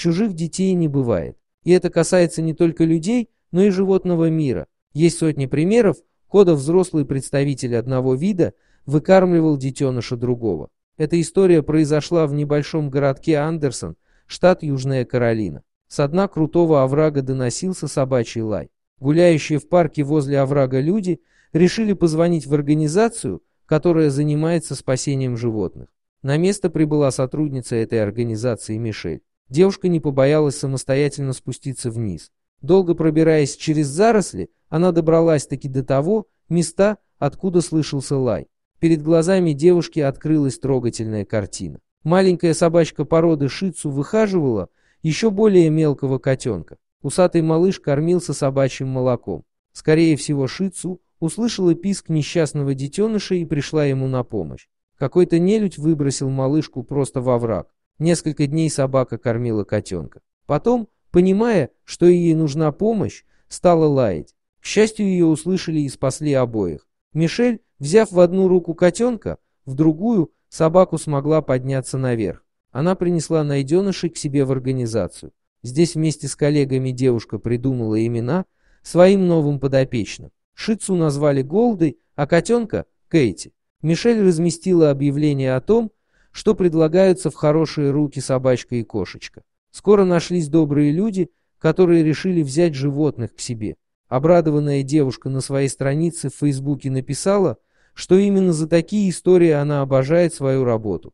Чужих детей не бывает. И это касается не только людей, но и животного мира. Есть сотни примеров, когда взрослый представитель одного вида выкармливал детеныша другого. Эта история произошла в небольшом городке Андерсон, штат Южная Каролина. С дна крутого оврага доносился собачий лай. Гуляющие в парке возле оврага люди решили позвонить в организацию, которая занимается спасением животных. На место прибыла сотрудница этой организации Мишель. Девушка не побоялась самостоятельно спуститься вниз. Долго пробираясь через заросли, она добралась-таки до того места, откуда слышался лай. Перед глазами девушки открылась трогательная картина. Маленькая собачка породы шицу выхаживала еще более мелкого котенка. Усатый малыш кормился собачьим молоком. Скорее всего, шицу услышала писк несчастного детеныша и пришла ему на помощь. Какой-то нелюдь выбросил малышку просто во враг. Несколько дней собака кормила котенка. Потом, понимая, что ей нужна помощь, стала лаять. К счастью, ее услышали и спасли обоих. Мишель, взяв в одну руку котенка, в другую собаку смогла подняться наверх. Она принесла найденышей к себе в организацию. Здесь вместе с коллегами девушка придумала имена своим новым подопечным. Шицу назвали Голдой, а котенка – Кейти. Мишель разместила объявление о том, что предлагается в хорошие руки собачка и кошечка. Скоро нашлись добрые люди, которые решили взять животных к себе. Обрадованная девушка на своей странице в Фейсбуке написала, что именно за такие истории она обожает свою работу.